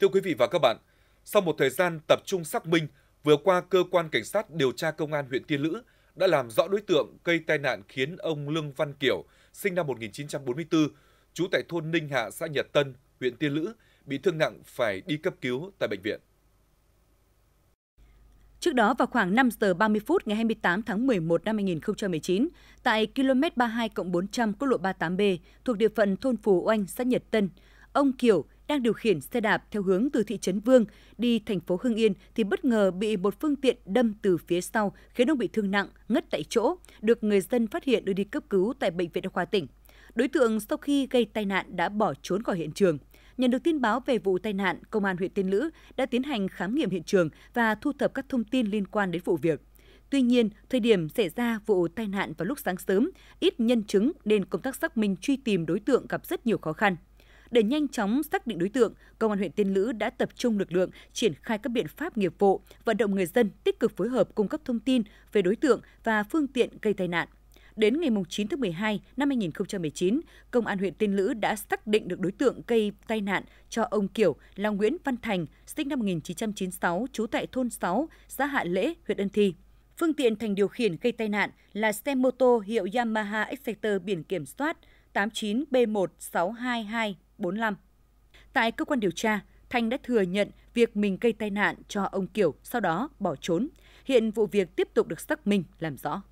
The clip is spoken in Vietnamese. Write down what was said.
Thưa quý vị và các bạn, sau một thời gian tập trung xác minh, vừa qua cơ quan cảnh sát điều tra công an huyện Tiên Lữ đã làm rõ đối tượng gây tai nạn khiến ông Lương Văn Kiểu, sinh năm 1944, trú tại thôn Ninh Hạ, xã Nhật Tân, huyện Tiên Lữ, bị thương nặng phải đi cấp cứu tại bệnh viện. Trước đó vào khoảng 5 giờ 30 phút ngày 28 tháng 11 năm 2019, tại km 32 400 quốc lộ 38B thuộc địa phận thôn Phù Oanh, xã Nhật Tân, ông Kiều, đang điều khiển xe đạp theo hướng từ thị trấn Vương đi thành phố Hưng Yên thì bất ngờ bị một phương tiện đâm từ phía sau khiến ông bị thương nặng, ngất tại chỗ, được người dân phát hiện đưa đi cấp cứu tại bệnh viện đa khoa tỉnh. Đối tượng sau khi gây tai nạn đã bỏ trốn khỏi hiện trường. Nhận được tin báo về vụ tai nạn, công an huyện Tiên Lữ đã tiến hành khám nghiệm hiện trường và thu thập các thông tin liên quan đến vụ việc. Tuy nhiên, thời điểm xảy ra vụ tai nạn vào lúc sáng sớm, ít nhân chứng nên công tác xác minh truy tìm đối tượng gặp rất nhiều khó khăn. Để nhanh chóng xác định đối tượng, Công an huyện Tiên Lữ đã tập trung lực lượng triển khai các biện pháp nghiệp vụ, vận động người dân tích cực phối hợp cung cấp thông tin về đối tượng và phương tiện gây tai nạn. Đến ngày 9 tháng 12 năm 2019, Công an huyện Tiên Lữ đã xác định được đối tượng gây tai nạn cho ông Kiểu là Nguyễn Văn Thành, sinh năm 1996, trú tại thôn 6, xã Hạ Lễ, huyện Ân Thi. Phương tiện Thành điều khiển gây tai nạn là xe mô tô hiệu Yamaha Exciter biển kiểm soát 89B16225. Tại cơ quan điều tra, Thanh đã thừa nhận việc mình gây tai nạn cho ông Kiểu, sau đó bỏ trốn. Hiện vụ việc tiếp tục được xác minh làm rõ.